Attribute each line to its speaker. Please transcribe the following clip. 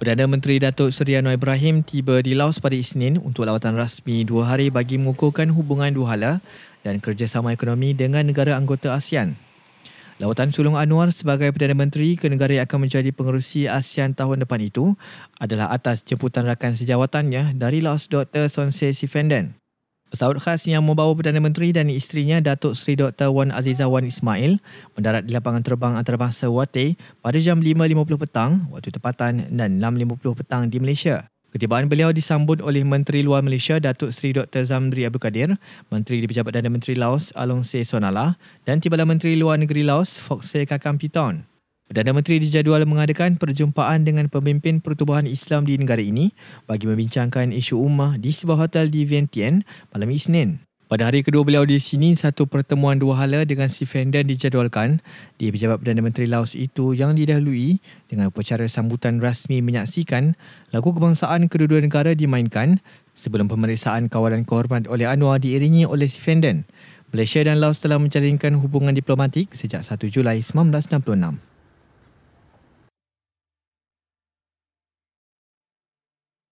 Speaker 1: Perdana Menteri Datuk Seri Anwar Ibrahim tiba di Laos pada Isnin untuk lawatan rasmi dua hari bagi mengukuhkan hubungan dua duhala dan kerjasama ekonomi dengan negara anggota ASEAN. Lawatan sulung Anwar sebagai Perdana Menteri ke negara yang akan menjadi pengerusi ASEAN tahun depan itu adalah atas jemputan rakan sejawatannya dari Laos Dr. Sonse Sifenden. Pesawat khas yang membawa Perdana Menteri dan isterinya Datuk Seri Dr. Wan Aziza Wan Ismail mendarat di lapangan terbang antarabangsa Wate pada jam 5.50 petang waktu tempatan dan 6.50 petang di Malaysia. Ketibaan beliau disambut oleh Menteri Luar Malaysia Datuk Seri Dr. Zamri Abdul Kadir, Menteri di Pejabat Dana Menteri Laos Alonse Sonala dan Timbalan Menteri Luar Negeri Laos Foxe Kakam Perdana Menteri dijadual mengadakan perjumpaan dengan pemimpin pertubuhan Islam di negara ini bagi membincangkan isu ummah di sebuah hotel di Vientiane malam Isnin. Pada hari kedua beliau di sini, satu pertemuan dua hala dengan si Fenden dijadualkan di pejabat Perdana Menteri Laos itu yang didahului dengan upacara sambutan rasmi menyaksikan lagu kebangsaan kedua-dua negara dimainkan sebelum pemeriksaan kawalan kehormat oleh Anwar diiringi oleh si Fenden. Malaysia dan Laos telah menjalinkan hubungan diplomatik sejak 1 Julai 1966.